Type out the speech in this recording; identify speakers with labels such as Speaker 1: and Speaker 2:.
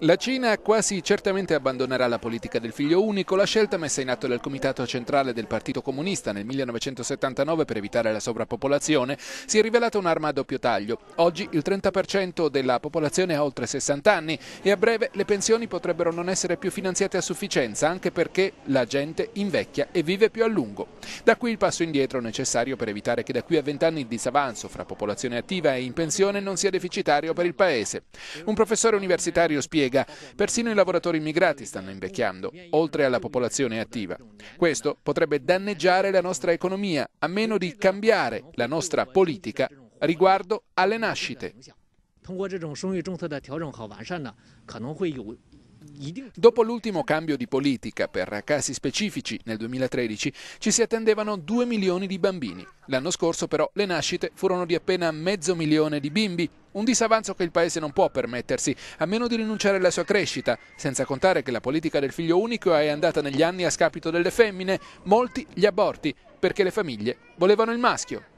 Speaker 1: La Cina quasi certamente abbandonerà la politica del figlio unico, la scelta messa in atto dal Comitato Centrale del Partito Comunista nel 1979 per evitare la sovrappopolazione, si è rivelata un'arma a doppio taglio. Oggi il 30% della popolazione ha oltre 60 anni e a breve le pensioni potrebbero non essere più finanziate a sufficienza, anche perché la gente invecchia e vive più a lungo. Da qui il passo indietro necessario per evitare che da qui a 20 anni il disavanzo fra popolazione attiva e in pensione non sia deficitario per il Paese. Un professore universitario spiega spiega, persino i lavoratori immigrati stanno invecchiando, oltre alla popolazione attiva. Questo potrebbe danneggiare la nostra economia, a meno di cambiare la nostra politica riguardo alle nascite. 通过这种生育政策的调整和完善呢，可能会有 Dopo l'ultimo cambio di politica per casi specifici nel 2013 ci si attendevano 2 milioni di bambini. L'anno scorso però le nascite furono di appena mezzo milione di bimbi, un disavanzo che il Paese non può permettersi, a meno di rinunciare alla sua crescita, senza contare che la politica del figlio unico è andata negli anni a scapito delle femmine, molti gli aborti, perché le famiglie volevano il maschio.